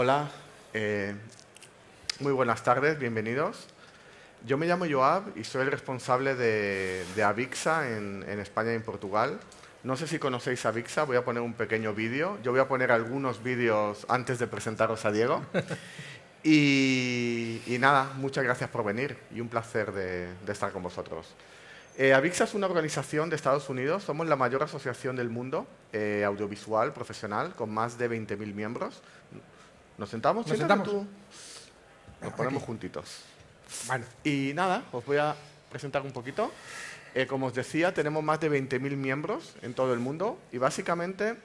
Hola, eh, muy buenas tardes, bienvenidos. Yo me llamo Joab y soy el responsable de, de Avixa en, España y en Portugal. No sé si conocéis Avixa, voy a poner un pequeño vídeo. Yo voy a poner algunos vídeos antes de presentaros a Diego. Y, nada, muchas gracias por venir y un placer de, estar con vosotros. Eh, Avixa es una organización de Estados Unidos, somos la mayor asociación del mundo eh, audiovisual profesional con más de 20.000 miembros. ¿Nos sentamos? Nos sentamos. Tú. Nos ponemos juntitos. Bueno. Y nada, os voy a presentar un poquito. Eh, como os decía, tenemos más de 20.000 miembros en todo el mundo y básicamente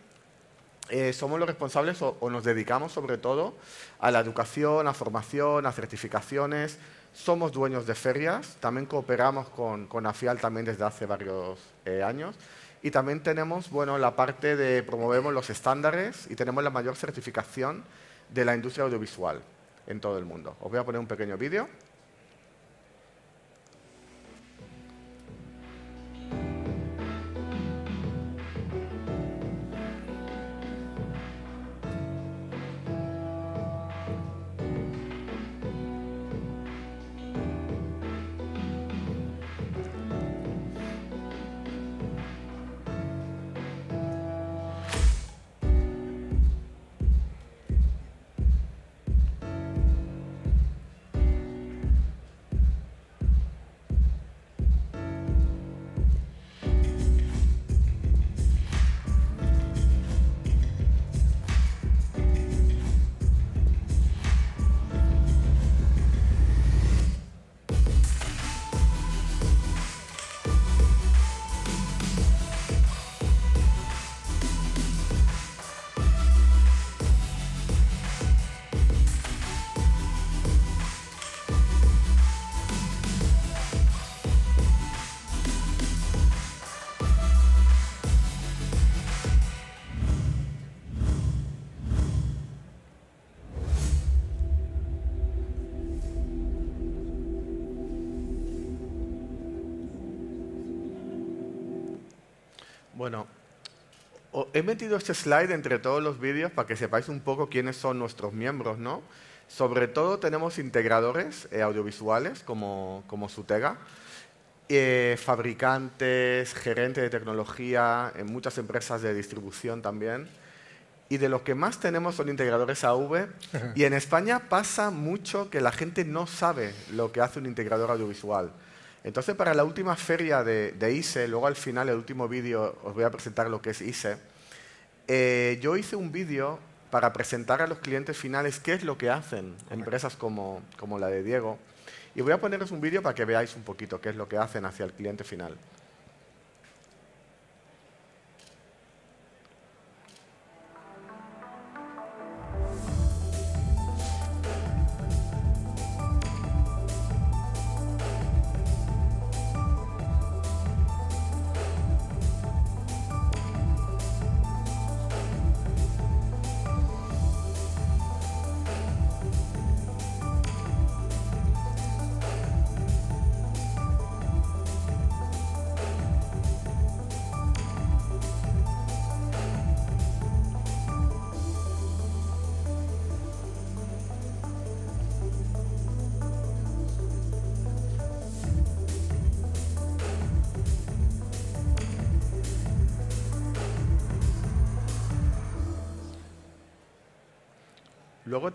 eh, somos los responsables o, nos dedicamos sobre todo a la educación, a formación, a certificaciones. Somos dueños de ferias, también cooperamos con, con AFIAL también desde hace varios eh, años. Y también tenemos bueno, la parte de promovemos los estándares y tenemos la mayor certificación de la industria audiovisual en todo el mundo. Os voy a poner un pequeño vídeo. he metido este slide entre todos los vídeos para que sepáis un poco quiénes son nuestros miembros, ¿no? Sobre todo tenemos integradores eh, audiovisuales como, como Sutega, eh, fabricantes, gerentes de tecnología, en muchas empresas de distribución también. Y de los que más tenemos son integradores AV. Y en España pasa mucho que la gente no sabe lo que hace un integrador audiovisual. Entonces, para la última feria de, de ICE, luego al final, el último vídeo, os voy a presentar lo que es ICE eh, yo hice un vídeo para presentar a los clientes finales qué es lo que hacen empresas como, como la de Diego. Y voy a poneros un vídeo para que veáis un poquito qué es lo que hacen hacia el cliente final.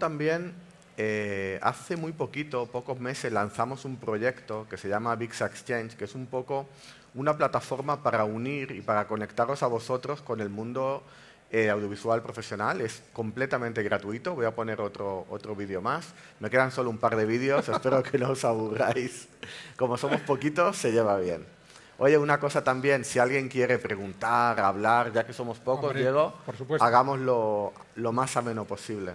también, eh, hace muy poquito, pocos meses, lanzamos un proyecto que se llama VIX Exchange, que es un poco una plataforma para unir y para conectaros a vosotros con el mundo eh, audiovisual profesional. Es completamente gratuito. Voy a poner otro, otro vídeo más. Me quedan solo un par de vídeos. Espero que no os aburráis. Como somos poquitos, se lleva bien. Oye, una cosa también, si alguien quiere preguntar, hablar, ya que somos pocos, Diego, hagámoslo lo más ameno posible.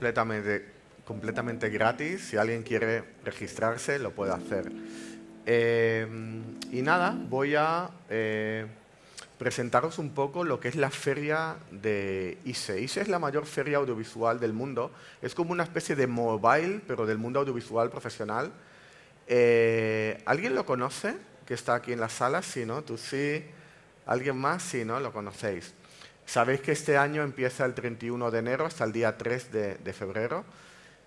completamente, completamente gratis. Si alguien quiere registrarse, lo puede hacer. Eh, y nada, voy a eh, presentaros un poco lo que es la feria de ISE. ISE es la mayor feria audiovisual del mundo. Es como una especie de mobile, pero del mundo audiovisual profesional. Eh, ¿Alguien lo conoce? Que está aquí en la sala, sí, ¿no? Tú sí. ¿Alguien más? si ¿no? Lo conocéis. Sabéis que este año empieza el 31 de enero hasta el día 3 de, febrero.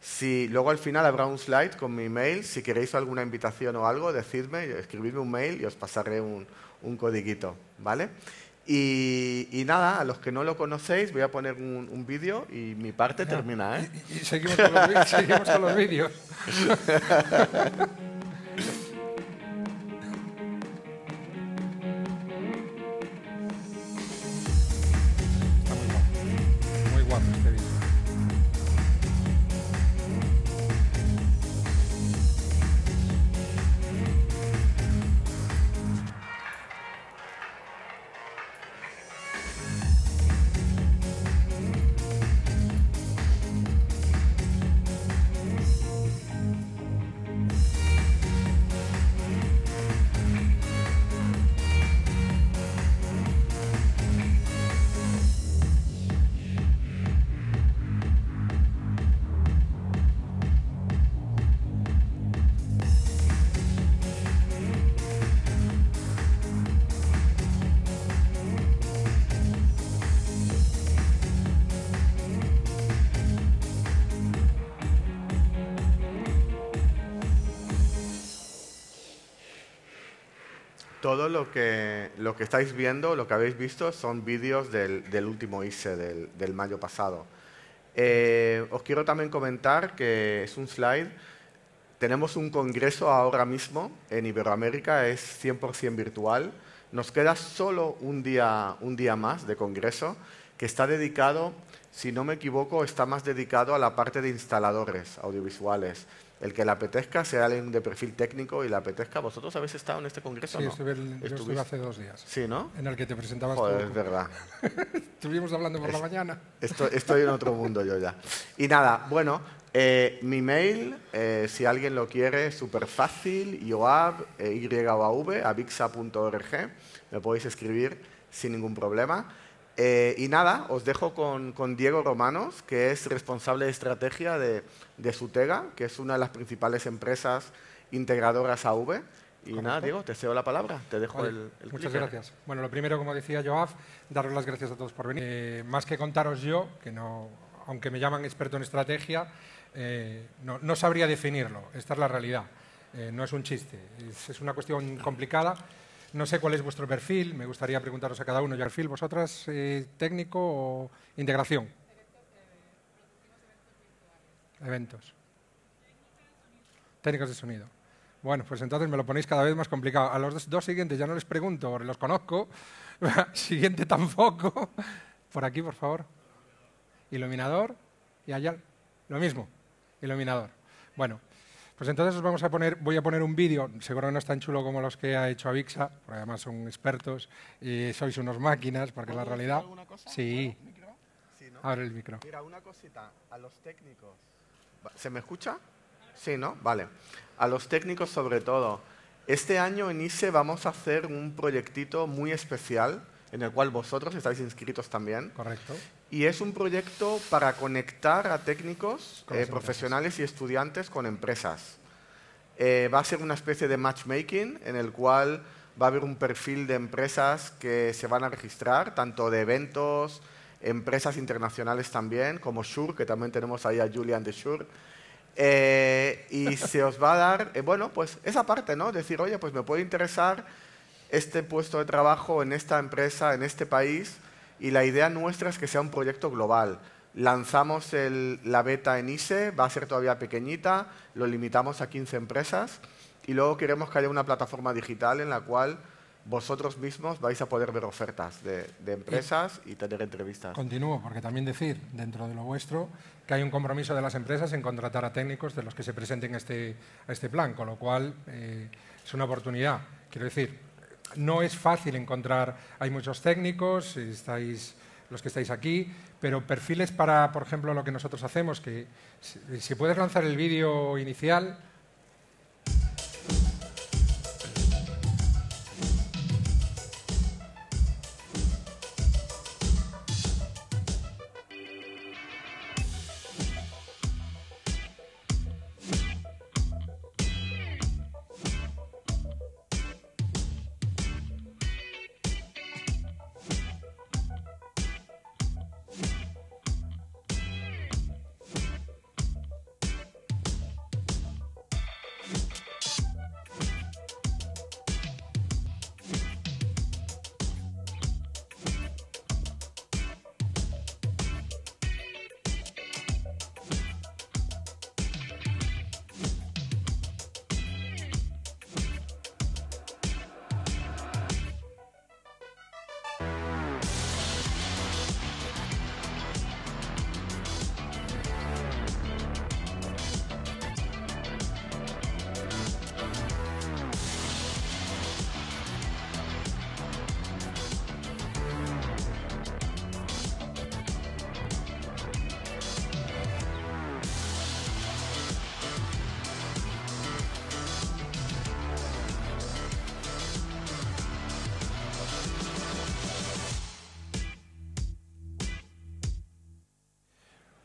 Si luego al final habrá un slide con mi mail, si queréis alguna invitación o algo, decidme, escribidme un mail y os pasaré un, un ¿vale? Y, nada, a los que no lo conocéis, voy a poner un, vídeo y mi parte termina. ¿eh? Y, seguimos, seguimos con los vídeos. Todo lo que, lo que estáis viendo, lo que habéis visto, son vídeos del, último ICE, del, mayo pasado. Eh, os quiero también comentar que es un slide. Tenemos un congreso ahora mismo en Iberoamérica, es 100% virtual. Nos queda solo un día más de congreso que está dedicado, si no me equivoco, está más dedicado a la parte de instaladores audiovisuales el que le apetezca, sea alguien de perfil técnico y le apetezca. ¿Vosotros habéis estado en este congreso? Sí, estuve, hace dos días. Sí, ¿no? En el que te presentabas Joder, es verdad. Estuvimos hablando por la mañana. Estoy, en otro mundo yo ya. Y nada, bueno, eh, mi mail, eh, si alguien lo quiere, es súper fácil, yoab, eh, y Me podéis escribir sin ningún problema. Eh, y nada, os dejo con, Diego Romanos, que es responsable de estrategia de, de, Sutega, que es una de las principales empresas integradoras a AV. Y nada, Diego, te cedo la palabra, te dejo el, Muchas gracias. Bueno, lo primero, como decía Joaf, daros las gracias a todos por venir. Eh, más que contaros yo, que no, aunque me llaman experto en estrategia, eh, no, sabría definirlo, esta es la realidad, no es un chiste, es una cuestión complicada no sé cuál es vuestro perfil, me gustaría preguntaros a cada uno. Yarfil, perfil vosotras, eh, técnico o integración? Eventos. Técnicos de sonido. Bueno, pues entonces me lo ponéis cada vez más complicado. A los dos siguientes ya no les pregunto, los conozco. Siguiente tampoco. Por aquí, por favor. Iluminador. Y allá. Lo mismo. Iluminador. Bueno, pues entonces os vamos a poner, voy a poner un vídeo, seguro no es tan chulo como los que ha hecho Avixa, porque además son expertos y sois unos máquinas, porque la realidad... Sí. ¿Abre el, micro? sí Mira, una cosita, a los técnicos... ¿Se me escucha? Sí, ¿no? Vale. A los técnicos sobre todo. Este año en ICE vamos a hacer un proyectito muy especial en el cual vosotros estáis inscritos también. Correcto y es un proyecto para conectar a técnicos, eh, profesionales y estudiantes con empresas. Eh, va a ser una especie de matchmaking en el cual va a haber un perfil de empresas que se van a registrar, tanto de eventos, empresas internacionales también, como Shure, que también tenemos ahí a Julian de Shure. Eh, y se os va a dar, bueno, pues esa parte, ¿no? Decir, oye, pues me puede interesar este puesto de trabajo en esta empresa, en este país, y la idea nuestra es que sea un proyecto global. Lanzamos la beta en ISE, va a ser todavía pequeñita, lo limitamos a 15 empresas y luego queremos que haya una plataforma digital en la cual vosotros mismos vais a poder ver ofertas de, empresas y, tener entrevistas. Continúo, porque también decir, dentro de lo vuestro, que hay un compromiso de las empresas en contratar a técnicos de los que se presenten este, a este, plan, con lo cual eh, es una oportunidad. Quiero decir, no es fácil encontrar, hay muchos técnicos, eh, estáis los que estáis aquí, pero perfiles para, por ejemplo, lo que nosotros hacemos, que si puedes lanzar el vídeo inicial,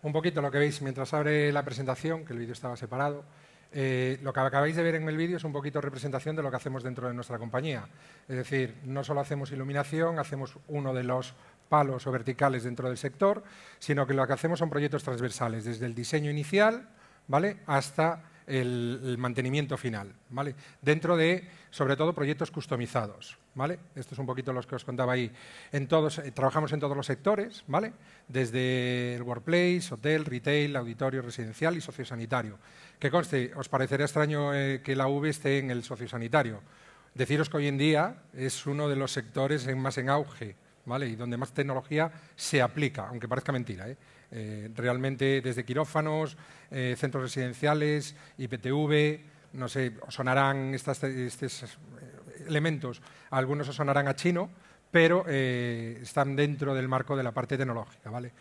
un poquito lo que veis mientras abre la presentación, que el vídeo estaba separado. Eh, lo que acabáis de ver en el vídeo es un poquito representación de lo que hacemos dentro de nuestra compañía. Es decir, no solo hacemos iluminación, hacemos uno de los palos o verticales dentro del sector, sino que lo que hacemos son proyectos transversales, desde el diseño inicial ¿vale? hasta el, mantenimiento final, ¿vale? Dentro de, sobre todo, proyectos customizados, ¿vale? Esto es un poquito los que os contaba ahí. En todos, eh, trabajamos en todos los sectores, ¿vale? Desde el workplace, hotel, retail, auditorio residencial y sociosanitario. Que conste, os parecerá extraño eh, que la V esté en el sociosanitario. Deciros que hoy en día es uno de los sectores más en auge, ¿vale? Y donde más tecnología se aplica, aunque parezca mentira, ¿eh? Eh, realmente desde quirófanos, eh, centros residenciales, IPTV, no sé, sonarán estos eh, elementos, algunos os sonarán a chino, pero están dentro del marco de la parte tecnológica. ¿vale?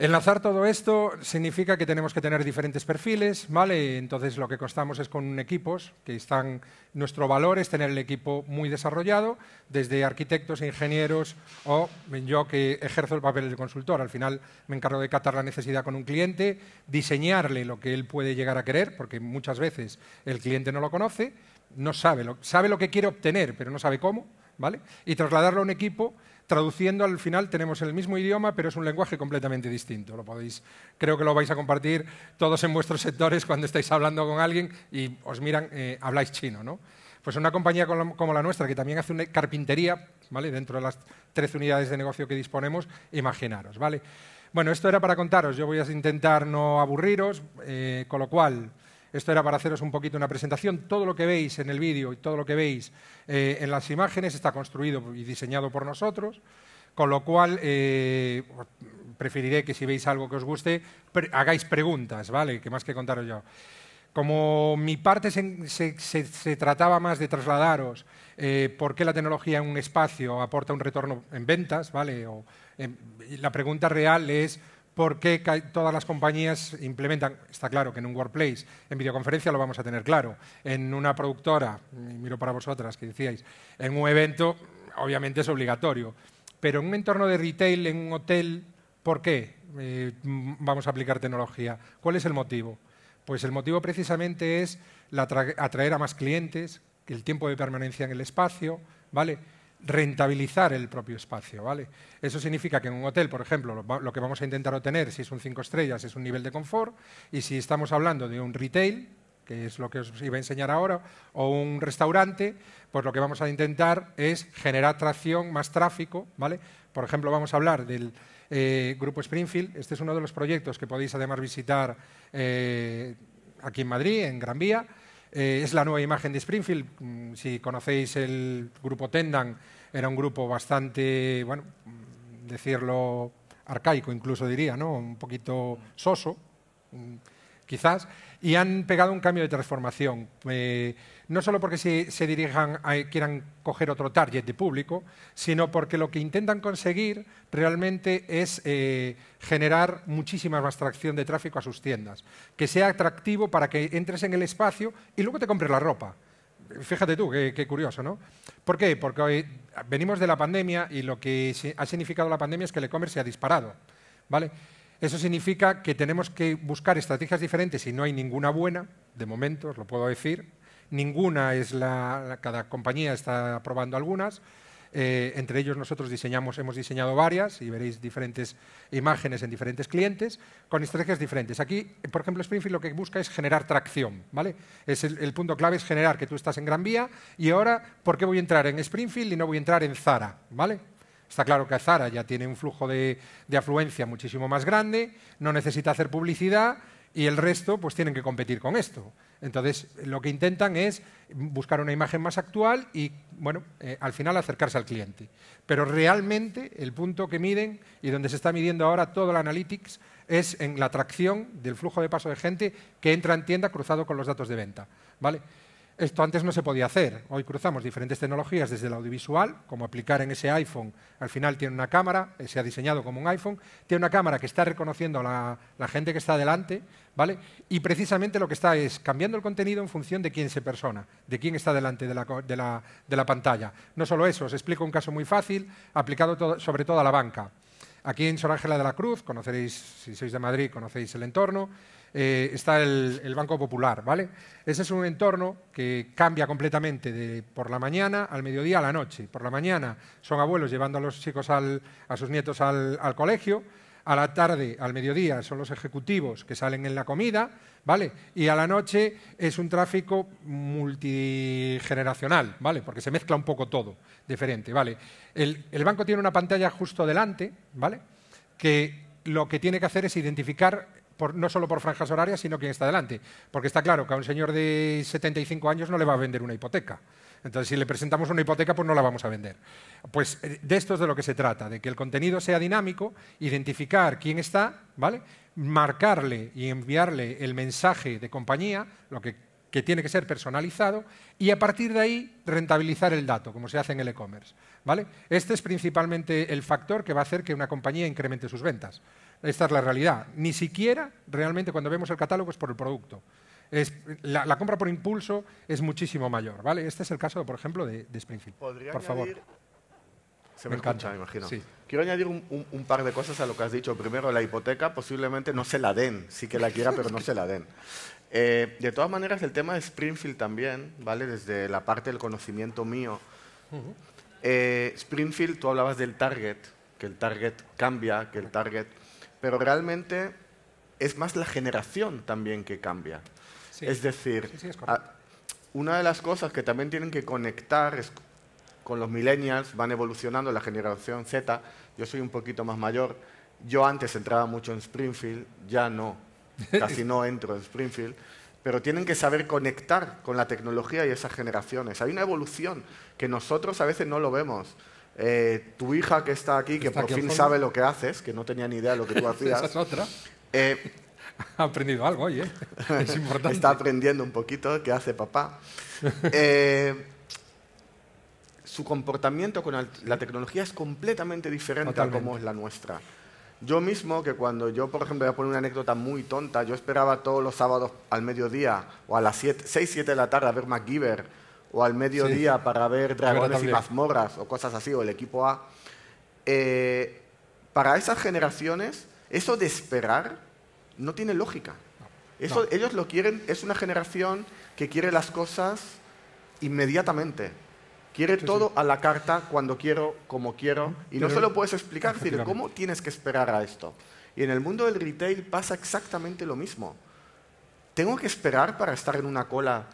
Enlazar todo esto significa que tenemos que tener diferentes perfiles, ¿vale? Entonces lo que costamos es con equipos que están... Nuestro valor es tener el equipo muy desarrollado, desde arquitectos, ingenieros o yo que ejerzo el papel de consultor. Al final me encargo de catar la necesidad con un cliente, diseñarle lo que él puede llegar a querer, porque muchas veces el cliente no lo conoce, no sabe lo, sabe lo que quiere obtener, pero no sabe cómo, ¿vale? Y trasladarlo a un equipo traduciendo al final tenemos el mismo idioma, pero es un lenguaje completamente distinto. Lo podéis, creo que lo vais a compartir todos en vuestros sectores cuando estáis hablando con alguien y os miran, eh, habláis chino, ¿no? Pues una compañía como la nuestra, que también hace una carpintería, ¿vale? Dentro de las 13 unidades de negocio que disponemos, imaginaros, Bueno, esto era para contaros. Yo voy a intentar no aburriros, eh, con lo cual esto era para haceros un poquito una presentación. Todo lo que veis en el vídeo y todo lo que veis eh, en las imágenes está construido y diseñado por nosotros, con lo cual eh, preferiré que si veis algo que os guste, hagáis preguntas, ¿vale? Que más que contaros yo. Como mi parte se, trataba más de trasladaros eh, por qué la tecnología en un espacio aporta un retorno en ventas, ¿vale? O, em, la pregunta real es por qué todas las compañías implementan, está claro que en un workplace, en videoconferencia lo vamos a tener claro, en una productora, miro para vosotras que decíais, en un evento obviamente es obligatorio, pero en un entorno de retail, en un hotel, ¿por qué eh, vamos a aplicar tecnología? ¿Cuál es el motivo? Pues el motivo precisamente es atraer a más clientes, el tiempo de permanencia en el espacio, ¿vale? rentabilizar el propio espacio, ¿vale? Eso significa que en un hotel, por ejemplo, lo que vamos a intentar obtener, si es un cinco estrellas, es un nivel de confort, y si estamos hablando de un retail, que es lo que os iba a enseñar ahora, o un restaurante, pues lo que vamos a intentar es generar tracción, más tráfico, ¿vale? Por ejemplo, vamos a hablar del eh, Grupo Springfield. Este es uno de los proyectos que podéis además visitar eh, aquí en Madrid, en Gran Vía. Eh, es la nueva imagen de Springfield. Mm, si conocéis el grupo Tendan, era un grupo bastante, bueno, mm, decirlo arcaico incluso diría, ¿no? Un poquito soso, mm, quizás, y han pegado un cambio de transformación. Eh, no solo porque se, dirijan quieran coger otro target de público, sino porque lo que intentan conseguir realmente es eh, generar muchísima más tracción de tráfico a sus tiendas, que sea atractivo para que entres en el espacio y luego te compres la ropa. Fíjate tú, qué, curioso, ¿no? ¿Por qué? Porque hoy venimos de la pandemia y lo que ha significado la pandemia es que el e-commerce se ha disparado, ¿vale? Eso significa que tenemos que buscar estrategias diferentes y no hay ninguna buena, de momento, os lo puedo decir, ninguna es la, cada compañía está probando algunas. Eh, entre ellos nosotros diseñamos, hemos diseñado varias y veréis diferentes imágenes en diferentes clientes con estrategias diferentes. Aquí, por ejemplo, Springfield lo que busca es generar tracción, ¿vale? el, punto clave es generar que tú estás en Gran Vía y ahora, ¿por qué voy a entrar en Springfield y no voy a entrar en Zara, ¿vale? Está claro que Zara ya tiene un flujo de afluencia muchísimo más grande, no necesita hacer publicidad y el resto pues tienen que competir con esto. Entonces, lo que intentan es buscar una imagen más actual y, bueno, eh, al final acercarse al cliente. Pero realmente el punto que miden y donde se está midiendo ahora todo el analytics es en la atracción del flujo de paso de gente que entra en tienda cruzado con los datos de venta, ¿vale? Esto antes no se podía hacer. Hoy cruzamos diferentes tecnologías desde el audiovisual, como aplicar en ese iPhone, al final tiene una cámara, eh, se ha diseñado como un iPhone, tiene una cámara que está reconociendo a la, gente que está delante, Y precisamente lo que está es cambiando el contenido en función de quién se persona, de quién está delante de la, pantalla. No solo eso, os explico un caso muy fácil, aplicado sobre todo a la banca. Aquí en Ángela de la Cruz, conoceréis, si sois de Madrid, conocéis el entorno. Eh, está el, Banco Popular, ¿vale? Ese es un entorno que cambia completamente de por la mañana al mediodía a la noche. Por la mañana son abuelos llevando a los chicos a sus nietos al, colegio, a la tarde, al mediodía, son los ejecutivos que salen en la comida, ¿vale? Y a la noche es un tráfico multigeneracional, ¿vale? Porque se mezcla un poco todo, diferente, ¿vale? El, el, banco tiene una pantalla justo delante, ¿vale? Que lo que tiene que hacer es identificar no solo por franjas horarias, sino quien está delante. Porque está claro que a un señor de 75 años no le va a vender una hipoteca. Entonces, si le presentamos una hipoteca, pues no la vamos a vender. Pues eh, de esto es de lo que se trata, de que el contenido sea dinámico, identificar quién está, ¿vale? Marcarle y enviarle el mensaje de compañía, lo que que tiene que ser personalizado, y a partir de ahí rentabilizar el dato, como se hace en el e-commerce. ¿vale? Este es principalmente el factor que va a hacer que una compañía incremente sus ventas. Esta es la realidad. Ni siquiera realmente cuando vemos el catálogo es por el producto. la, compra por impulso es muchísimo mayor. ¿vale? Este es el caso, por ejemplo, de, Springfield. por favor. Se me, me imagino. Quiero añadir un, par de cosas a lo que has dicho. Primero, la hipoteca posiblemente no se la den, sí que la quiera, pero no se la den. Eh, de todas maneras, el tema de Springfield también, ¿vale? Desde la parte del conocimiento mío. Eh, Springfield, tú hablabas del target, que el target cambia, que el target... Pero realmente es más la generación también que cambia. Es decir, una de las cosas que también tienen que conectar con los millennials, van evolucionando la generación Z, yo soy un poquito más mayor, yo antes entraba mucho en Springfield, ya no. casi no entro en Springfield, pero tienen que saber conectar con la tecnología y esas generaciones. Hay una evolución que nosotros a veces no lo vemos. Eh, tu hija que está aquí, que por fin sabe lo que haces, que no tenía ni idea de lo que tú hacías. Eh, ha aprendido algo, oye. está aprendiendo un poquito qué hace papá. Eh, su comportamiento con la tecnología es completamente diferente a como es la nuestra. Yo mismo, que cuando yo, por ejemplo, voy a poner una anécdota muy tonta, yo esperaba todos los sábados al mediodía o a las 6, 7 de la tarde a ver MacGyver o al mediodía para ver Dragones y Mazmorras o cosas así, o el equipo A. Eh, para esas generaciones, eso de esperar no tiene lógica. Ellos lo quieren, es una generación que quiere las cosas inmediatamente. Quiere todo a la carta, cuando quiero, como quiero, y no se lo puedes explicar, cómo tienes que esperar a esto. Y en el mundo del retail pasa exactamente lo mismo. Tengo que esperar para estar en una cola.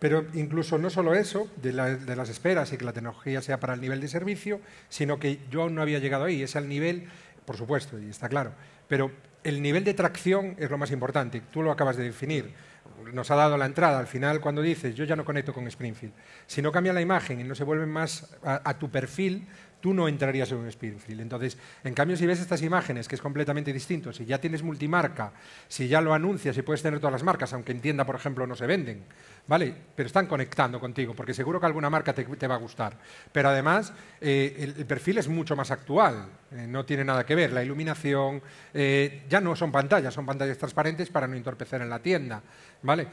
Pero incluso no solo eso, de, las esperas y que la tecnología sea para el nivel de servicio, sino que yo aún no había llegado ahí. Es el nivel, por supuesto, y está claro. Pero el nivel de tracción es lo más importante, tú lo acabas de definir nos ha dado la entrada al final cuando dices, yo ya no conecto con Springfield. Si no cambia la imagen y no se vuelven más a tu perfil, tú no entrarías en un Springfield. Entonces, en cambio, si ves estas imágenes, que es completamente distinto, si ya tienes multimarca, si ya lo anuncias y puedes tener todas las marcas, aunque en tienda, por ejemplo, no se venden, ¿vale? Pero están conectando contigo, porque seguro que alguna marca te, va a gustar. Pero además, eh, el, perfil es mucho más actual, eh, no tiene nada que ver, la iluminación, eh, ya no son pantallas, son pantallas transparentes para no entorpecer en la tienda, ¿vale?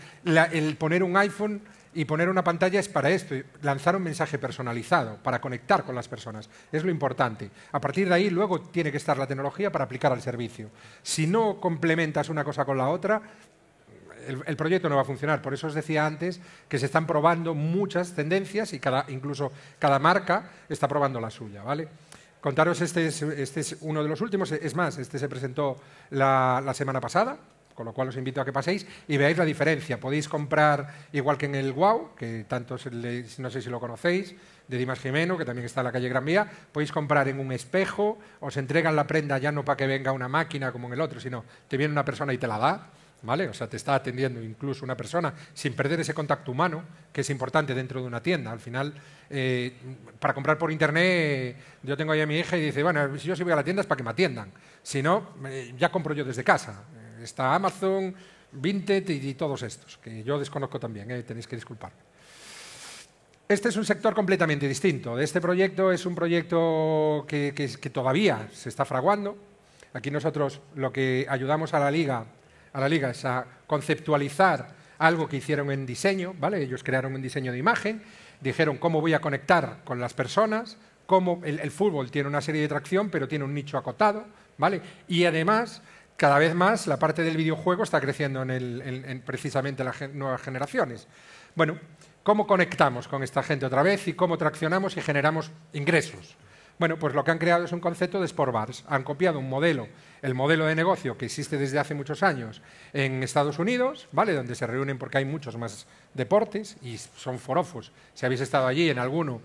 el poner un iPhone y poner una pantalla es para esto, lanzar un mensaje personalizado, para conectar con las personas. Es lo importante. A partir de ahí, luego tiene que estar la tecnología para aplicar al servicio. Si no complementas una cosa con la otra, el, proyecto no va a funcionar. Por eso os decía antes que se están probando muchas tendencias y incluso cada marca está probando la suya, ¿vale? Contaros, este es, este es uno de los últimos. Es más, este se presentó la semana pasada, con lo cual os invito a que paséis y veáis la diferencia. Podéis comprar, igual que en el Wow, que tanto no sé si lo conocéis, de Dimas Jimeno, que también está en la calle Gran Vía, podéis comprar en un espejo, os entregan la prenda ya no para que venga una máquina como en el otro, sino te viene una persona y te la da. ¿Vale? O sea, te está atendiendo incluso una persona sin perder ese contacto humano, que es importante dentro de una tienda. Al final, eh, para comprar por internet, yo tengo ahí a mi hija y dice, bueno, si yo sí voy a la tienda es para que me atiendan. Si no, eh, ya compro yo desde casa. Está Amazon, Vinted y, todos estos, que yo desconozco también, eh, tenéis que disculparme. Este es un sector completamente distinto. Este proyecto es un proyecto que, todavía se está fraguando. Aquí nosotros lo que ayudamos a la liga, a la liga es a conceptualizar algo que hicieron en diseño, ¿vale? Ellos crearon un diseño de imagen, dijeron cómo voy a conectar con las personas, cómo el, fútbol tiene una serie de tracción, pero tiene un nicho acotado, ¿vale? Y además cada vez más la parte del videojuego está creciendo en, en, precisamente las nuevas generaciones. Bueno, ¿cómo conectamos con esta gente otra vez y cómo traccionamos y generamos ingresos? Bueno, pues lo que han creado es un concepto de sport bars. Han copiado un modelo, el modelo de negocio que existe desde hace muchos años en Estados Unidos, ¿vale? Donde se reúnen porque hay muchos más deportes y son forofos. Si habéis estado allí en alguno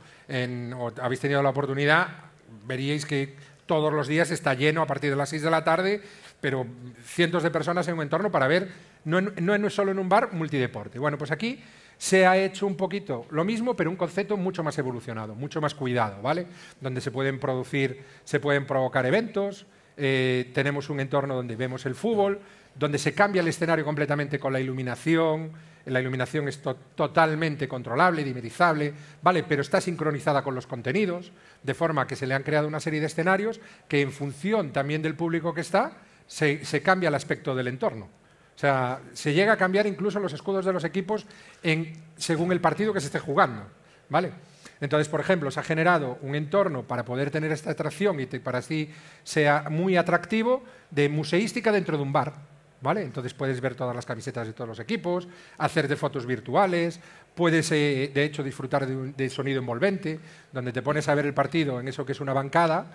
o habéis tenido la oportunidad, veríais que todos los días está lleno a partir de las 6 de la tarde pero cientos de personas en un entorno para ver, no, es solo en un bar, multideporte. Bueno, pues aquí se ha hecho un poquito lo mismo, pero un concepto mucho más evolucionado, mucho más cuidado, ¿vale? Donde se pueden producir, se pueden provocar eventos, eh, tenemos un entorno donde vemos el fútbol, donde se cambia el escenario completamente con la iluminación, la iluminación es totalmente controlable, dimerizable, ¿vale? pero está sincronizada con los contenidos, de forma que se le han creado una serie de escenarios que en función también del público que está, se, cambia el aspecto del entorno. O sea, se llega a cambiar incluso los escudos de los equipos según el partido que se esté jugando. ¿vale? Entonces, por ejemplo, se ha generado un entorno para poder tener esta atracción y para así sea muy atractivo de museística dentro de un bar. ¿Vale? Entonces puedes ver todas las camisetas de todos los equipos, hacerte fotos virtuales, puedes eh, de hecho disfrutar de, un, sonido envolvente, donde te pones a ver el partido en eso que es una bancada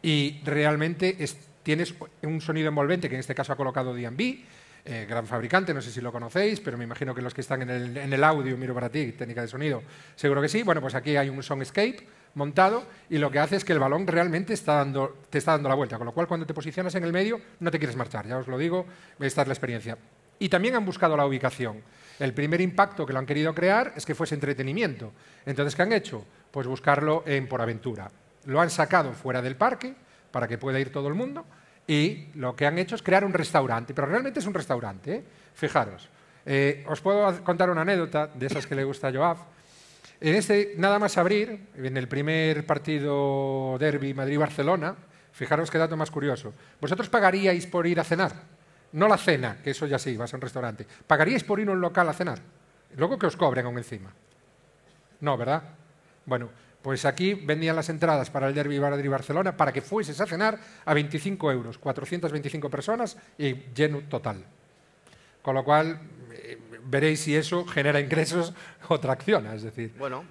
y realmente es, tienes un sonido envolvente que en este caso ha colocado D&B, eh, gran fabricante, no sé si lo conocéis, pero me imagino que los que están en el, audio, miro para ti, técnica de sonido, seguro que sí. Bueno, pues aquí hay un escape montado y lo que hace es que el balón realmente te está dando la vuelta, con lo cual cuando te posicionas en el medio no te quieres marchar, ya os lo digo, esta es la experiencia. Y también han buscado la ubicación. El primer impacto que lo han querido crear es que fuese entretenimiento. Entonces, ¿qué han hecho? Pues buscarlo en Por Aventura. Lo han sacado fuera del parque, para que pueda ir todo el mundo. Y lo que han hecho es crear un restaurante, pero realmente es un restaurante. ¿eh? Fijaros, eh, os puedo contar una anécdota de esas que le gusta a Joab. En este, nada más abrir, en el primer partido derby Madrid-Barcelona, fijaros qué dato más curioso. Vosotros pagaríais por ir a cenar, no la cena, que eso ya sí, va a un restaurante. ¿Pagaríais por ir a un local a cenar? Luego que os cobren aún encima. No, ¿verdad? Bueno, pues aquí vendían las entradas para el Derby Madrid Barcelona para que fueses a cenar a 25 euros, 425 personas y lleno total. Con lo cual eh, veréis si eso genera ingresos o tracciona, es decir, bueno.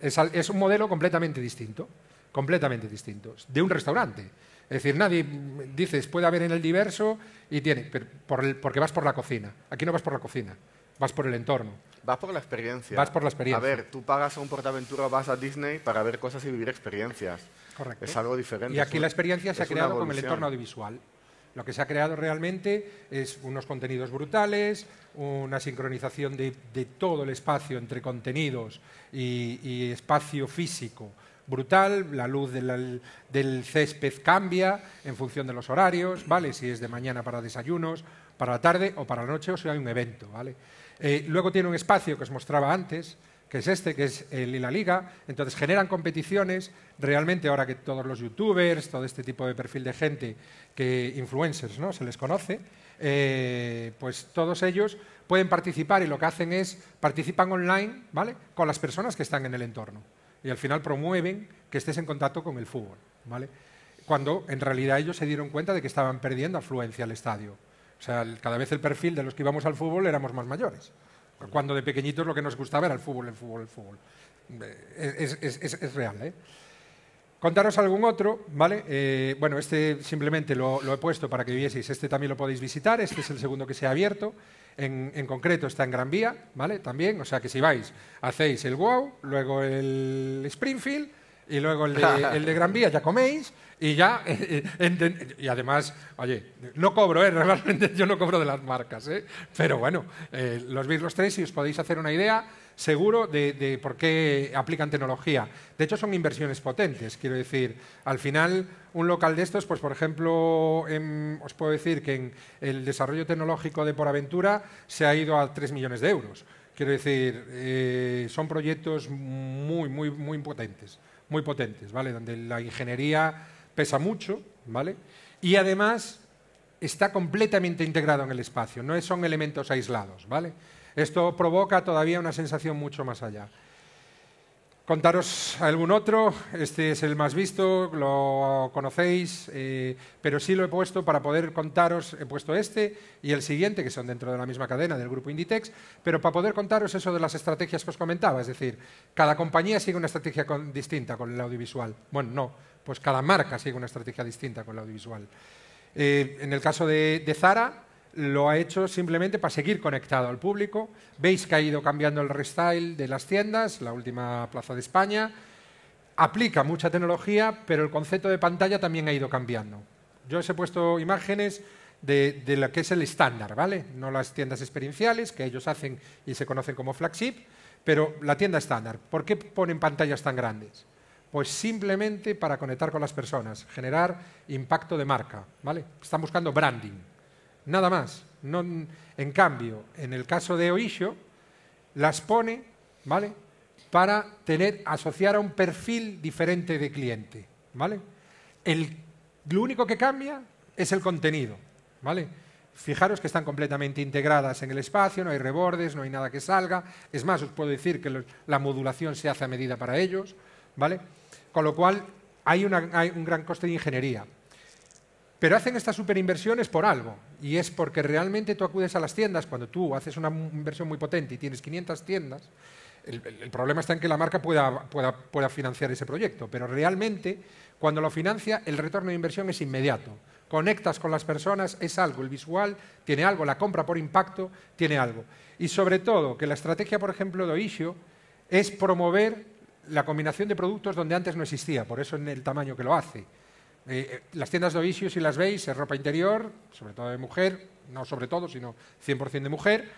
es, un modelo completamente distinto, completamente distinto, de un restaurante. Es decir, nadie dices puede haber en el diverso y tiene, porque vas por la cocina. Aquí no vas por la cocina vas por el entorno. Vas por la experiencia. Vas por la experiencia. A ver, tú pagas a un Portaventura vas a Disney para ver cosas y vivir experiencias. Correcto. Es algo diferente. Y aquí la experiencia se ha creado con el entorno audiovisual. Lo que se ha creado realmente es unos contenidos brutales, una sincronización de, todo el espacio entre contenidos y, espacio físico brutal, la luz del, césped cambia en función de los horarios, ¿vale? Si es de mañana para desayunos, para la tarde o para la noche o si hay un evento, ¿vale? Eh, luego tiene un espacio que os mostraba antes, que es este, que es el y la liga. Entonces generan competiciones. Realmente ahora que todos los youtubers, todo este tipo de perfil de gente, que influencers, ¿no? Se les conoce. Eh, pues todos ellos pueden participar y lo que hacen es participan online, ¿vale? Con las personas que están en el entorno y al final promueven que estés en contacto con el fútbol, ¿vale? Cuando en realidad ellos se dieron cuenta de que estaban perdiendo afluencia al estadio. O sea, cada vez el perfil de los que íbamos al fútbol éramos más mayores. Cuando de pequeñitos lo que nos gustaba era el fútbol, el fútbol, el fútbol. Eh, es, real, ¿eh? Contaros algún otro, ¿vale? Eh, bueno, este simplemente lo, he puesto para que vieseis. Este también lo podéis visitar, este es el segundo que se ha abierto. En, concreto está en Gran Vía, ¿vale? También, o sea que si vais, hacéis el Wow, luego el Springfield y luego el de Gran Vía, ya coméis, y ya, eh, eh, y además, oye, no cobro, eh, realmente yo no cobro de las marcas, pero bueno, los veis los tres y os podéis hacer una idea seguro de, por qué aplican tecnología. De hecho, son inversiones potentes, quiero decir, al final un local de estos, pues por ejemplo, em, os puedo decir que en el desarrollo tecnológico de Por Aventura se ha ido a 3 millones de euros. Quiero decir, son proyectos muy, muy, muy potentes, muy potentes, ¿vale? Donde la ingeniería pesa mucho, ¿vale? Y además está completamente integrado en el espacio, no son elementos aislados, ¿vale? Esto provoca todavía una sensación mucho más allá. Contaros algún otro, este es el más visto, lo conocéis, eh, pero sí lo he puesto para poder contaros, he puesto este y el siguiente, que son dentro de la misma cadena del grupo Inditex, pero para poder contaros eso de las estrategias que os comentaba, es decir, cada compañía sigue una estrategia distinta con el audiovisual. Bueno, no, pues cada marca sigue una estrategia distinta con el audiovisual. Eh, en el caso de Zara, lo ha hecho simplemente para seguir conectado al público. Veis que ha ido cambiando el restyle de las tiendas, la última Plaza de España. Aplica mucha tecnología, pero el concepto de pantalla también ha ido cambiando. Yo os he puesto imágenes de, de lo que es el estándar, ¿vale? No las tiendas experienciales, que ellos hacen y se conocen como flagship, pero la tienda estándar. ¿Por qué ponen pantallas tan grandes? Pues simplemente para conectar con las personas, generar impacto de marca, ¿vale? Están buscando branding nada más. en cambio, en el caso de Oisho, las pone, ¿vale? Para tener, asociar a un perfil diferente de cliente, ¿vale? lo único que cambia es el contenido, ¿vale? Fijaros que están completamente integradas en el espacio, no hay rebordes, no hay nada que salga. Es más, os puedo decir que la modulación se hace a medida para ellos, ¿vale? Con lo cual, hay un gran coste de ingeniería. Pero hacen estas superinversiones por algo, y es porque realmente tú acudes a las tiendas, cuando tú haces una inversión muy potente y tienes 500 tiendas, el, problema está en que la marca pueda, pueda financiar ese proyecto, pero realmente cuando lo financia el retorno de inversión es inmediato. Conectas con las personas, es algo, el visual tiene algo, la compra por impacto tiene algo. Y sobre todo, que la estrategia, por ejemplo, de Oishio es promover la combinación de productos donde antes no existía, por eso en el tamaño que lo hace eh, eh, las tiendas de si las veis, es ropa interior, sobre todo de mujer, no sobre todo, sino 100% de mujer,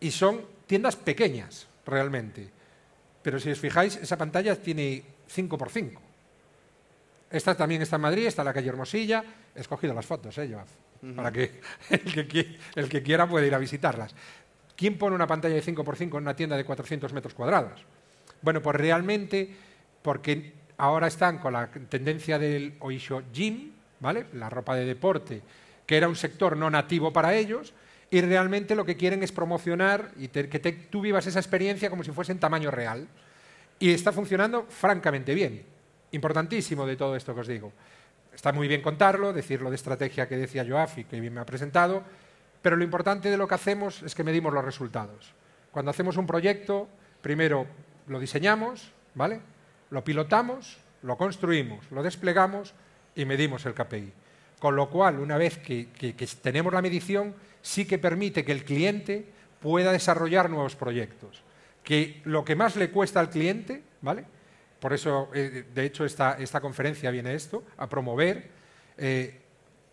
y son tiendas pequeñas, realmente. Pero si os fijáis, esa pantalla tiene 5x5. Esta también está en Madrid, está en la calle Hermosilla. He escogido las fotos, ¿eh, Para que el, que quiera puede ir a visitarlas. ¿Quién pone una pantalla de 5x5 en una tienda de 400 metros cuadrados? Bueno, pues realmente porque ahora están con la tendencia del Oisho Gym, ¿vale? La ropa de deporte, que era un sector no nativo para ellos, y realmente lo que quieren es promocionar y que tú vivas esa experiencia como si fuese en tamaño real. Y está funcionando francamente bien. Importantísimo de todo esto que os digo. Está muy bien contarlo, decirlo de estrategia que decía Joafi, que bien me ha presentado, pero lo importante de lo que hacemos es que medimos los resultados. Cuando hacemos un proyecto, primero lo diseñamos, ¿vale? lo pilotamos, lo construimos, lo desplegamos y medimos el KPI. Con lo cual, una vez que, tenemos la medición, sí que permite que el cliente pueda desarrollar nuevos proyectos. Que lo que más le cuesta al cliente, ¿vale? Por eso, eh, de hecho, esta, conferencia viene esto, a promover. Eh,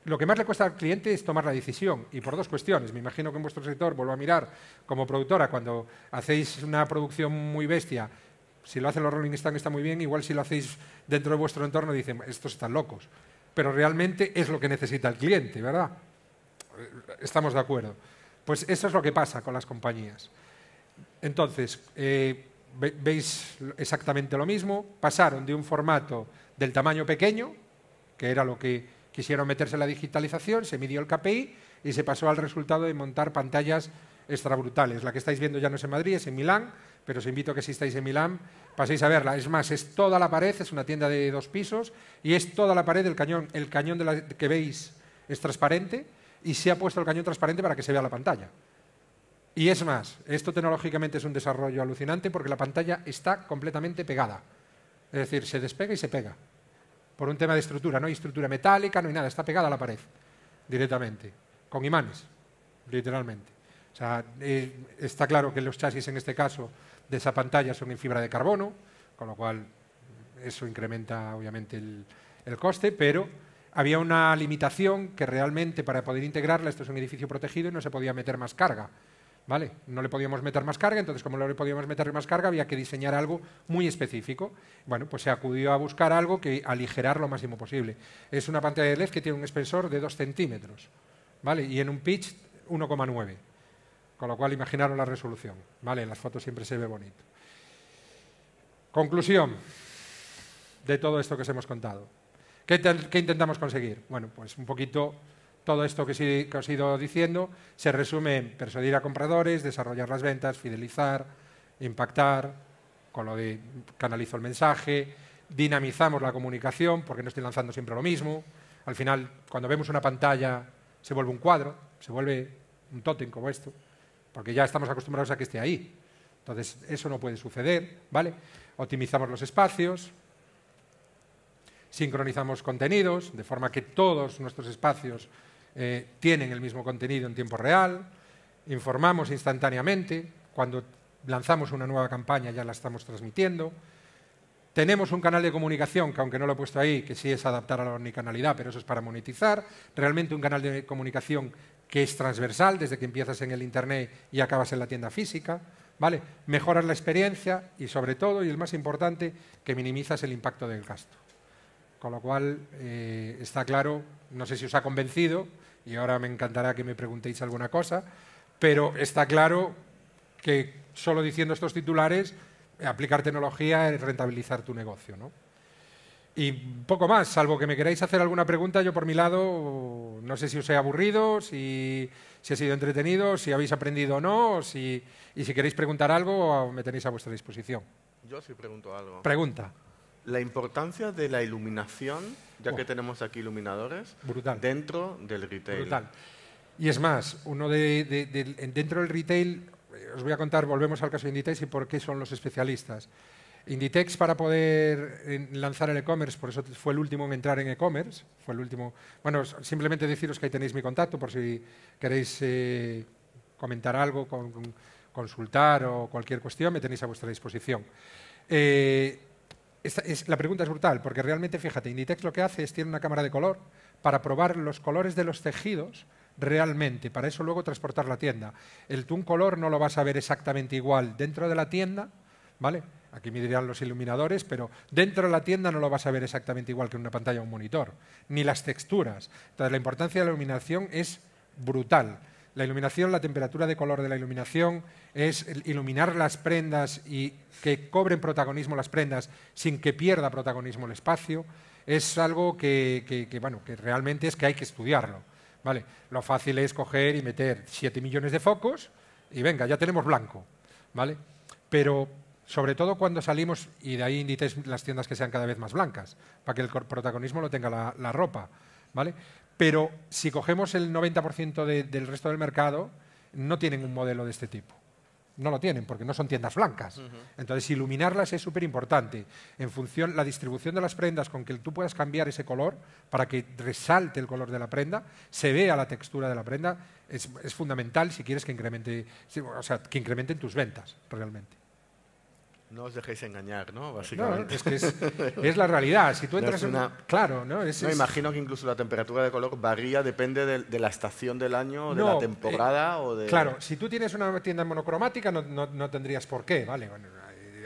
lo que más le cuesta al cliente es tomar la decisión, y por dos cuestiones. Me imagino que en vuestro sector, vuelvo a mirar como productora, cuando hacéis una producción muy bestia si lo hacen los Rolling Stones está muy bien, igual si lo hacéis dentro de vuestro entorno dicen, estos están locos. Pero realmente es lo que necesita el cliente, ¿verdad? Estamos de acuerdo. Pues eso es lo que pasa con las compañías. Entonces, eh, veis exactamente lo mismo. Pasaron de un formato del tamaño pequeño, que era lo que quisieron meterse en la digitalización, se midió el KPI y se pasó al resultado de montar pantallas extra brutales. La que estáis viendo ya no es en Madrid, es en Milán, pero os invito a que si estáis en Milán paséis a verla. Es más, es toda la pared, es una tienda de dos pisos y es toda la pared del cañón. El cañón que veis es transparente y se ha puesto el cañón transparente para que se vea la pantalla. Y es más, esto tecnológicamente es un desarrollo alucinante porque la pantalla está completamente pegada. Es decir, se despega y se pega. Por un tema de estructura, no hay estructura metálica, no hay nada, está pegada a la pared directamente, con imanes, literalmente. O sea, eh, está claro que los chasis en este caso de esa pantalla son en fibra de carbono, con lo cual eso incrementa obviamente el, coste, pero había una limitación que realmente para poder integrarla, esto es un edificio protegido y no se podía meter más carga. ¿Vale? No le podíamos meter más carga, entonces como no le podíamos meter más carga había que diseñar algo muy específico. Bueno, pues se acudió a buscar algo que aligerar lo máximo posible. Es una pantalla de LED que tiene un espesor de 2 centímetros, ¿vale? Y en un pitch 1,9. Con lo cual, imaginaron la resolución. ¿vale? En las fotos siempre se ve bonito. Conclusión de todo esto que os hemos contado. ¿Qué, intentamos conseguir? Bueno, pues un poquito todo esto que, os he ido diciendo se resume en persuadir a compradores, desarrollar las ventas, fidelizar, impactar, con lo de canalizo el mensaje, dinamizamos la comunicación, porque no estoy lanzando siempre lo mismo. Al final, cuando vemos una pantalla, se vuelve un cuadro, se vuelve un tótem como esto porque ya estamos acostumbrados a que esté ahí. Entonces, eso no puede suceder, ¿vale? Optimizamos los espacios, sincronizamos contenidos, de forma que todos nuestros espacios eh, tienen el mismo contenido en tiempo real, informamos instantáneamente, cuando lanzamos una nueva campaña ya la estamos transmitiendo, tenemos un canal de comunicación, que aunque no lo he puesto ahí, que sí es adaptar a la omnicanalidad, pero eso es para monetizar, realmente un canal de comunicación que es transversal desde que empiezas en el Internet y acabas en la tienda física. ¿vale? Mejoras la experiencia y sobre todo, y el más importante, que minimizas el impacto del gasto. Con lo cual, eh, está claro, no sé si os ha convencido, y ahora me encantará que me preguntéis alguna cosa, pero está claro que solo diciendo estos titulares, aplicar tecnología es rentabilizar tu negocio. ¿no? Y poco más, salvo que me queráis hacer alguna pregunta, yo por mi lado, no sé si os he aburrido, si, he sido entretenido, si habéis aprendido o no, si, y si queréis preguntar algo, me tenéis a vuestra disposición. Yo sí pregunto algo. Pregunta. La importancia de la iluminación, ya que oh. tenemos aquí iluminadores, dentro del retail. Brutal. Y es más, uno de, dentro del retail, eh, os voy a contar, volvemos al caso de Inditex y por qué son los especialistas. Inditex para poder lanzar el e-commerce, por eso fue el último en entrar en e-commerce, fue el último. Bueno, simplemente deciros que ahí tenéis mi contacto por si queréis eh, comentar algo, consultar o cualquier cuestión, me tenéis a vuestra disposición. Eh, la pregunta es brutal, porque realmente, fíjate, Inditex lo que hace es tiene una cámara de color para probar los colores de los tejidos realmente, para eso luego transportar la tienda. El tú color no lo vas a ver exactamente igual dentro de la tienda, ¿vale? Aquí me dirían los iluminadores, pero dentro de la tienda no lo vas a ver exactamente igual que en una pantalla o un monitor, ni las texturas. Entonces, la importancia de la iluminación es brutal. La iluminación, la temperatura de color de la iluminación, es iluminar las prendas y que cobren protagonismo las prendas sin que pierda protagonismo el espacio, es algo que, bueno, que realmente es que hay que estudiarlo. ¿vale? Lo fácil es coger y meter 7 millones de focos y venga, ya tenemos blanco. ¿vale? Pero sobre todo cuando salimos, y de ahí indites las tiendas que sean cada vez más blancas, para que el protagonismo lo tenga la, ropa. ¿vale? Pero si cogemos el 90% del resto del mercado, no tienen un modelo de este tipo. No lo tienen porque no son tiendas blancas. Entonces, iluminarlas es súper importante. En función, la distribución de las prendas con que tú puedas cambiar ese color para que resalte el color de la prenda, se vea la textura de la prenda, es, fundamental si quieres que incremente, que incrementen tus ventas realmente. No os dejéis engañar, ¿no? Básicamente. es que es, la realidad. Si tú entras en una... Claro, ¿no? Me Imagino que incluso la temperatura de color varía, depende de, la estación del año, de la eh, temporada o de. Claro, si tú tienes una tienda monocromática, no, tendrías por qué, ¿vale?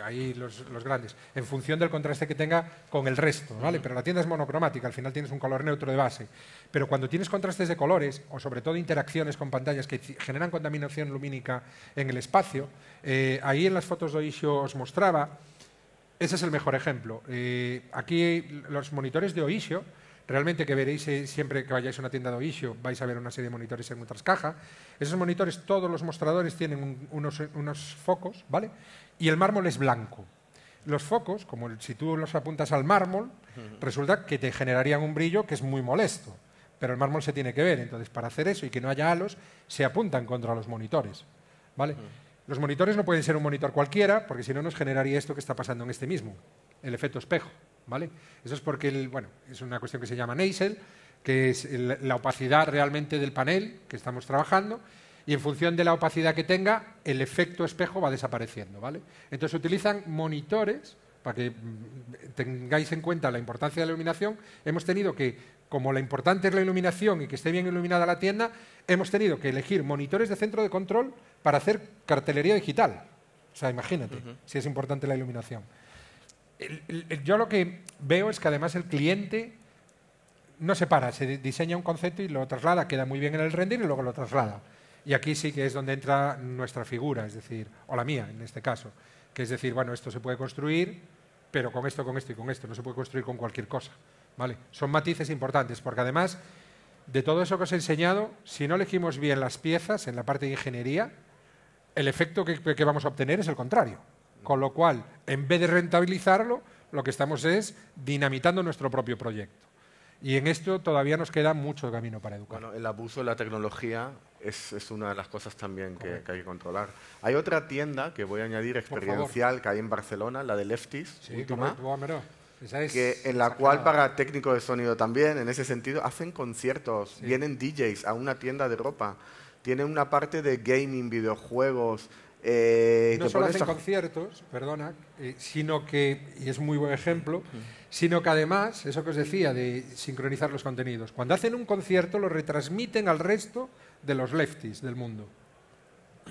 ahí los, grandes, en función del contraste que tenga con el resto, ¿vale? Pero la tienda es monocromática, al final tienes un color neutro de base. Pero cuando tienes contrastes de colores, o sobre todo interacciones con pantallas que generan contaminación lumínica en el espacio, eh, ahí en las fotos de oisio os mostraba, ese es el mejor ejemplo. Eh, aquí los monitores de oisio. realmente que veréis eh, siempre que vayáis a una tienda de oisio vais a ver una serie de monitores en otras cajas. Esos monitores, todos los mostradores tienen unos, focos, ¿vale? y el mármol es blanco. Los focos, como si tú los apuntas al mármol, resulta que te generarían un brillo que es muy molesto, pero el mármol se tiene que ver. Entonces, para hacer eso y que no haya halos, se apuntan contra los monitores. ¿vale? Los monitores no pueden ser un monitor cualquiera, porque si no nos generaría esto que está pasando en este mismo, el efecto espejo. ¿vale? Eso es porque, es una cuestión que se llama Neisel, que es la opacidad realmente del panel que estamos trabajando, y en función de la opacidad que tenga, el efecto espejo va desapareciendo, ¿vale? Entonces utilizan monitores para que mm, tengáis en cuenta la importancia de la iluminación, hemos tenido que, como la importante es la iluminación y que esté bien iluminada la tienda, hemos tenido que elegir monitores de centro de control para hacer cartelería digital. O sea, imagínate, si es importante la iluminación. yo lo que veo es que además el cliente no se para, se diseña un concepto y lo traslada, queda muy bien en el render y luego lo traslada. Y aquí sí que es donde entra nuestra figura, es decir, o la mía en este caso, que es decir, bueno, esto se puede construir, pero con esto, con esto y con esto, no se puede construir con cualquier cosa. Son matices importantes, porque además de todo eso que os he enseñado, si no elegimos bien las piezas en la parte de ingeniería, el efecto que vamos a obtener es el contrario. Con lo cual, en vez de rentabilizarlo, lo que estamos es dinamitando nuestro propio proyecto. Y en esto todavía nos queda mucho camino para educar. Bueno, el abuso de la tecnología es, una de las cosas también que, hay que controlar. Hay otra tienda que voy a añadir experiencial que hay en Barcelona, la de Lefties, sí, última, que, en la cual para técnicos de sonido también, en ese sentido, hacen conciertos, vienen DJs a una tienda de ropa, tienen una parte de gaming, videojuegos, eh, no solo hacen conciertos, perdona, eh, sino que, y es muy buen ejemplo, sino que además, eso que os decía de sincronizar los contenidos, cuando hacen un concierto lo retransmiten al resto de los lefties del mundo.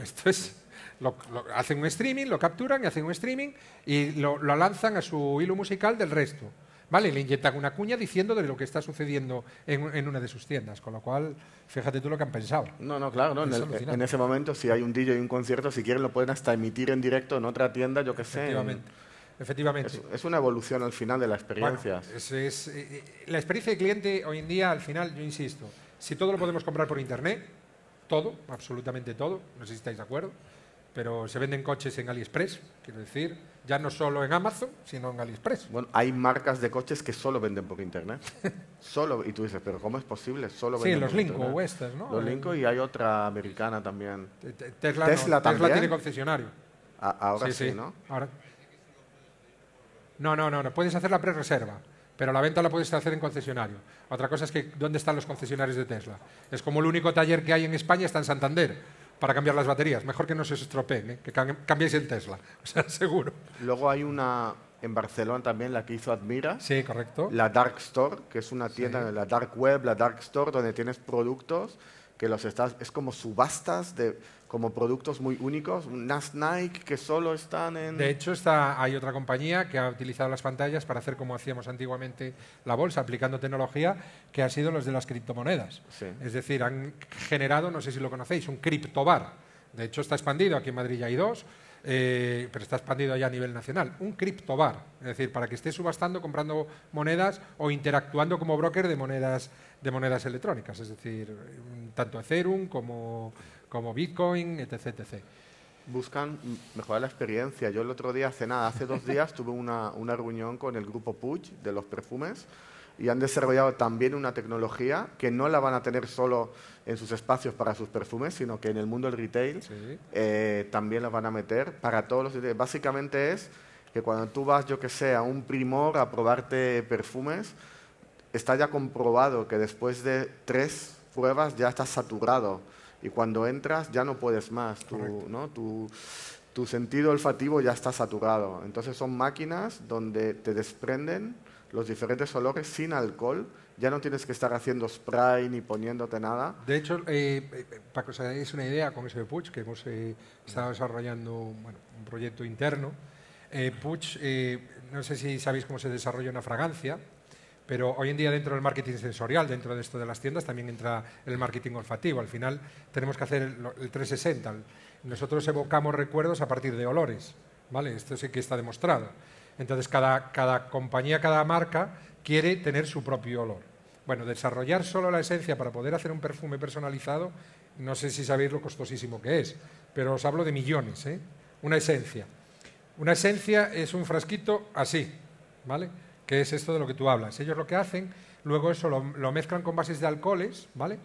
Esto es, lo, hacen un streaming, lo capturan y hacen un streaming y lo lanzan a su hilo musical del resto. ¿vale? Le inyectan una cuña diciendo de lo que está sucediendo en, una de sus tiendas, con lo cual, fíjate tú lo que han pensado. No, no, claro, no, en, ese momento si hay un DJ y un concierto, si quieren lo pueden hasta emitir en directo en otra tienda, yo qué sé. Efectivamente. Efectivamente. Es, una evolución al final de la experiencia. Eh, eh, la experiencia del cliente hoy en día, al final, yo insisto, si todo lo podemos comprar por Internet, todo, absolutamente todo, no sé si estáis de acuerdo, pero se venden coches en AliExpress, quiero decir, ya no solo en Amazon, sino en AliExpress. Bueno, hay marcas de coches que solo venden por internet. solo, y tú dices, pero ¿cómo es posible? Solo venden sí, los ¿no? Los Lincoln y hay otra americana también. Tesla, también? Tesla tiene concesionario. ahora sí, ¿no? No, no, no, puedes hacer la pre-reserva, pero la venta la puedes hacer en concesionario. Otra cosa es que, ¿dónde están los concesionarios de Tesla? Es como el único taller que hay en España está en Santander para cambiar las baterías. Mejor que no se estropeen, ¿eh? que cambiéis el Tesla, o sea, seguro. Luego hay una en Barcelona también, la que hizo Admira. Sí, correcto. La Dark Store, que es una tienda, en la Dark Web, la Dark Store, donde tienes productos que los estás, es como subastas de como productos muy únicos, NAS Nike que solo están en... De hecho, está, hay otra compañía que ha utilizado las pantallas para hacer como hacíamos antiguamente la bolsa, aplicando tecnología, que ha sido los de las criptomonedas. Es decir, han generado, no sé si lo conocéis, un criptobar. De hecho, está expandido, aquí en Madrid ya hay dos, eh, pero está expandido ya a nivel nacional. Un criptobar, es decir, para que esté subastando, comprando monedas o interactuando como broker de monedas, de monedas electrónicas, es decir, tanto Ethereum como como Bitcoin, etc. Buscan mejorar la experiencia. Yo el otro día, hace nada, hace dos días, tuve una, reunión con el grupo Puig de los perfumes y han desarrollado también una tecnología que no la van a tener solo en sus espacios para sus perfumes, sino que en el mundo del retail eh, también la van a meter para todos los... Básicamente es que cuando tú vas, yo que sé, a un primor a probarte perfumes, está ya comprobado que después de tres pruebas ya estás saturado y cuando entras ya no puedes más, tu, ¿no? tu, tu, sentido olfativo ya está saturado. Entonces son máquinas donde te desprenden los diferentes olores sin alcohol, ya no tienes que estar haciendo spray ni poniéndote nada. De hecho, eh, eh para que os hagáis una idea, con ese Puch, que hemos eh, estado desarrollando bueno, un proyecto interno, eh, Puch, eh, no sé si sabéis cómo se desarrolla una fragancia, pero hoy en día dentro del marketing sensorial, dentro de esto de las tiendas, también entra el marketing olfativo. Al final tenemos que hacer el 360. Nosotros evocamos recuerdos a partir de olores. ¿vale? Esto sí que está demostrado. Entonces cada, compañía, cada marca quiere tener su propio olor. Bueno, desarrollar solo la esencia para poder hacer un perfume personalizado, no sé si sabéis lo costosísimo que es, pero os hablo de millones. ¿eh? Una esencia. Una esencia es un frasquito así, ¿vale? que es esto de lo que tú hablas. Ellos lo que hacen, luego eso lo, mezclan con bases de alcoholes, ¿vale?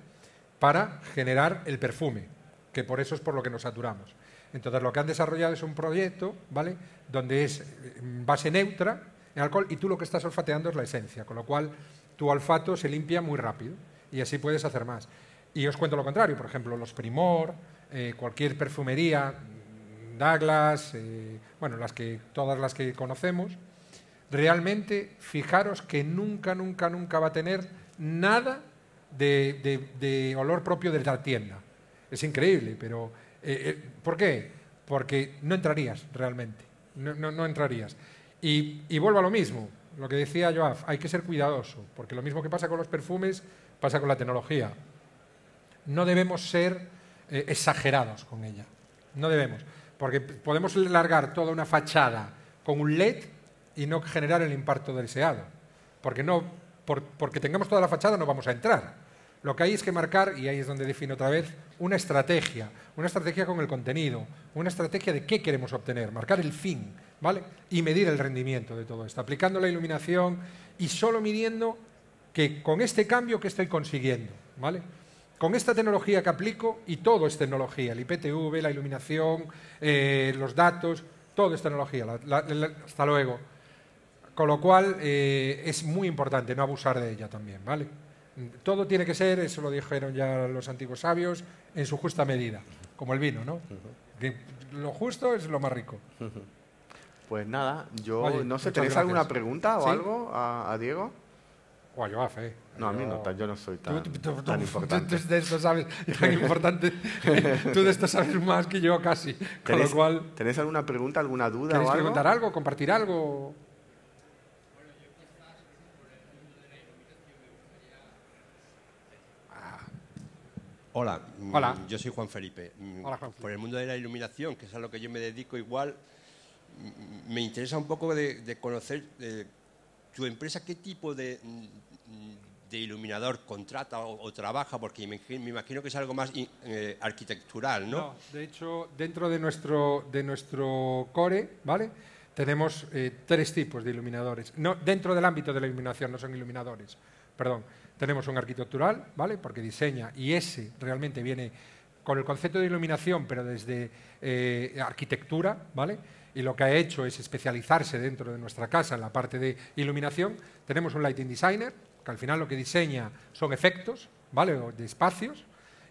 Para generar el perfume, que por eso es por lo que nos saturamos. Entonces lo que han desarrollado es un proyecto, ¿vale? Donde es mm, base neutra en alcohol y tú lo que estás olfateando es la esencia, con lo cual tu olfato se limpia muy rápido y así puedes hacer más. Y os cuento lo contrario, por ejemplo, los Primor, eh, cualquier perfumería, mm, Douglas, eh, bueno, las que, todas las que conocemos, realmente fijaros que nunca, nunca, nunca va a tener nada de, olor propio de la tienda. Es increíble, pero eh, eh, ¿por qué? Porque no entrarías realmente, no, entrarías. Y, vuelvo a lo mismo, lo que decía Joaf, hay que ser cuidadoso, porque lo mismo que pasa con los perfumes, pasa con la tecnología. No debemos ser eh, exagerados con ella, no debemos, porque podemos largar toda una fachada con un LED y no generar el impacto deseado. Porque, no, porque tengamos toda la fachada no vamos a entrar. Lo que hay es que marcar, y ahí es donde defino otra vez, una estrategia, una estrategia con el contenido, una estrategia de qué queremos obtener, marcar el fin, ¿vale? Y medir el rendimiento de todo esto, aplicando la iluminación y solo midiendo que con este cambio que estoy consiguiendo, ¿vale? Con esta tecnología que aplico, y todo es tecnología, el IPTV, la iluminación, eh, los datos, todo es tecnología. hasta luego. Con lo cual eh, es muy importante no abusar de ella también, ¿vale? Todo tiene que ser, eso lo dijeron ya los antiguos sabios, en su justa medida, como el vino, ¿no? lo justo es lo más rico. Pues nada, yo no sé, ¿tenéis alguna pregunta o algo a, Diego? O a ¿eh? No, a mí no, yo no soy tan, tú, importante. Tú de esto sabes, importante. tú de esto sabes más que yo casi. Con lo ¿Tenéis alguna pregunta, alguna duda? o algo? preguntar algo, compartir algo? Mm, Hola. Yo soy Juan Felipe. Mm, por el mundo de la iluminación, que es a lo que yo me dedico igual, mm, me interesa un poco de, conocer eh, tu empresa, qué tipo de, iluminador contrata o, trabaja, porque me, imagino que es algo más eh, arquitectural, ¿no? ¿no? De hecho, dentro de nuestro, de nuestro core, ¿vale? Tenemos eh, tres tipos de iluminadores. No, dentro del ámbito de la iluminación, no son iluminadores, perdón tenemos un arquitectural, ¿vale? Porque diseña y ese realmente viene con el concepto de iluminación, pero desde eh, arquitectura, ¿vale? Y lo que ha hecho es especializarse dentro de nuestra casa en la parte de iluminación. Tenemos un lighting designer, que al final lo que diseña son efectos, ¿vale? de espacios.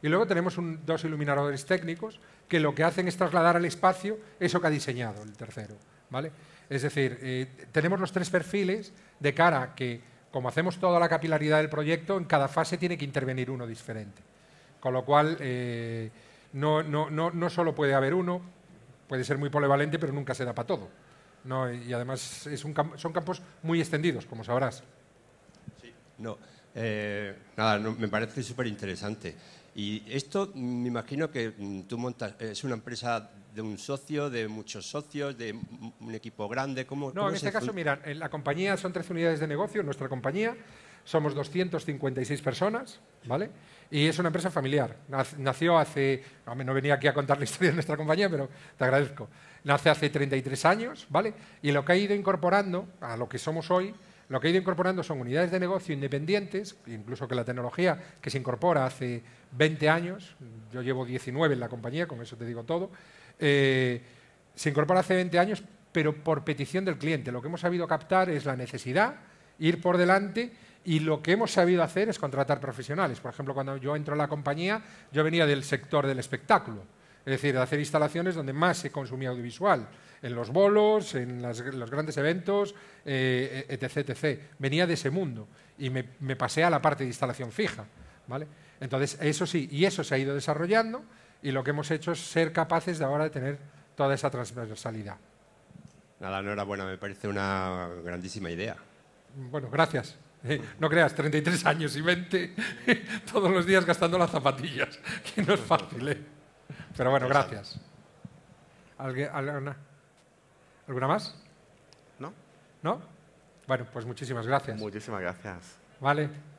Y luego tenemos dos iluminadores técnicos que lo que hacen es trasladar al espacio eso que ha diseñado el tercero, ¿vale? Es decir, eh, tenemos los tres perfiles de cara que como hacemos toda la capilaridad del proyecto, en cada fase tiene que intervenir uno diferente. Con lo cual, eh, no, no, solo puede haber uno, puede ser muy polivalente, pero nunca se da para todo. y además son campos muy extendidos, como sabrás. Sí, no. Eh, nada, me parece súper interesante. Y esto me imagino que mm, tú montas, es una empresa de un socio, de muchos socios, de un equipo grande. ¿Cómo, no, en este caso, mira, la compañía son tres unidades de negocio, nuestra compañía somos 256 personas, ¿vale? Y es una empresa familiar. Nació hace, no venía aquí a contar la historia de nuestra compañía, pero te agradezco. Nace hace 33 años, ¿vale? Y lo que ha ido incorporando a lo que somos hoy lo que he ido incorporando son unidades de negocio independientes, incluso que la tecnología que se incorpora hace 20 años, yo llevo 19 en la compañía, con eso te digo todo, eh, se incorpora hace 20 años, pero por petición del cliente. Lo que hemos sabido captar es la necesidad, ir por delante y lo que hemos sabido hacer es contratar profesionales. Por ejemplo, cuando yo entro a la compañía, yo venía del sector del espectáculo, es decir, de hacer instalaciones donde más se consumía audiovisual en los bolos, en, los grandes eventos, eh, etc, etc. Venía de ese mundo y me, pasé a la parte de instalación fija. ¿vale? Entonces, eso sí, y eso se ha ido desarrollando y lo que hemos hecho es ser capaces de ahora de tener toda esa transversalidad. Nada, enhorabuena, me parece una grandísima idea. Bueno, gracias. Eh, no creas, 33 años y 20, todos los días gastando las zapatillas, que no es fácil. ¿eh? Pero bueno, gracias. ¿Alguien, ¿Alguna más? ¿No? ¿No? Bueno, pues muchísimas gracias. Muchísimas gracias. Vale.